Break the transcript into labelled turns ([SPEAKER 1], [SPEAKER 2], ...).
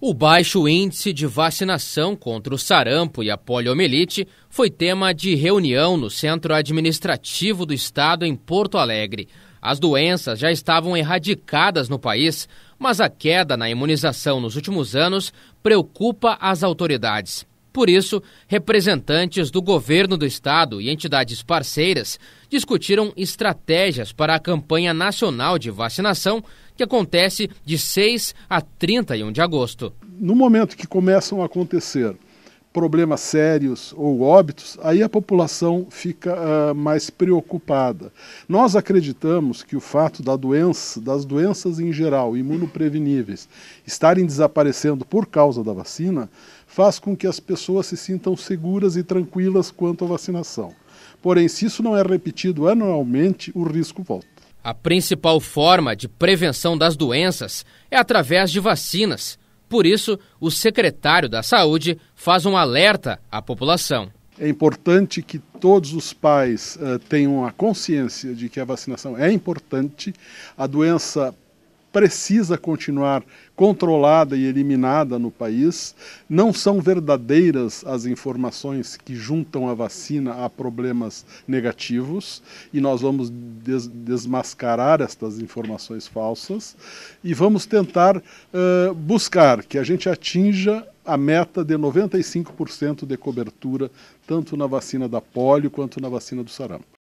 [SPEAKER 1] O baixo índice de vacinação contra o sarampo e a poliomielite foi tema de reunião no Centro Administrativo do Estado em Porto Alegre. As doenças já estavam erradicadas no país, mas a queda na imunização nos últimos anos preocupa as autoridades. Por isso, representantes do governo do estado e entidades parceiras discutiram estratégias para a campanha nacional de vacinação que acontece de 6 a 31 de agosto.
[SPEAKER 2] No momento que começam a acontecer problemas sérios ou óbitos, aí a população fica uh, mais preocupada. Nós acreditamos que o fato da doença, das doenças em geral, imunopreveníveis, estarem desaparecendo por causa da vacina, faz com que as pessoas se sintam seguras e tranquilas quanto à vacinação. Porém, se isso não é repetido anualmente, o risco volta.
[SPEAKER 1] A principal forma de prevenção das doenças é através de vacinas por isso, o secretário da Saúde faz um alerta à população.
[SPEAKER 2] É importante que todos os pais uh, tenham a consciência de que a vacinação é importante. A doença precisa continuar controlada e eliminada no país. Não são verdadeiras as informações que juntam a vacina a problemas negativos, e nós vamos des desmascarar estas informações falsas e vamos tentar uh, buscar que a gente atinja a meta de 95% de cobertura, tanto na vacina da polio quanto na vacina do sarampo.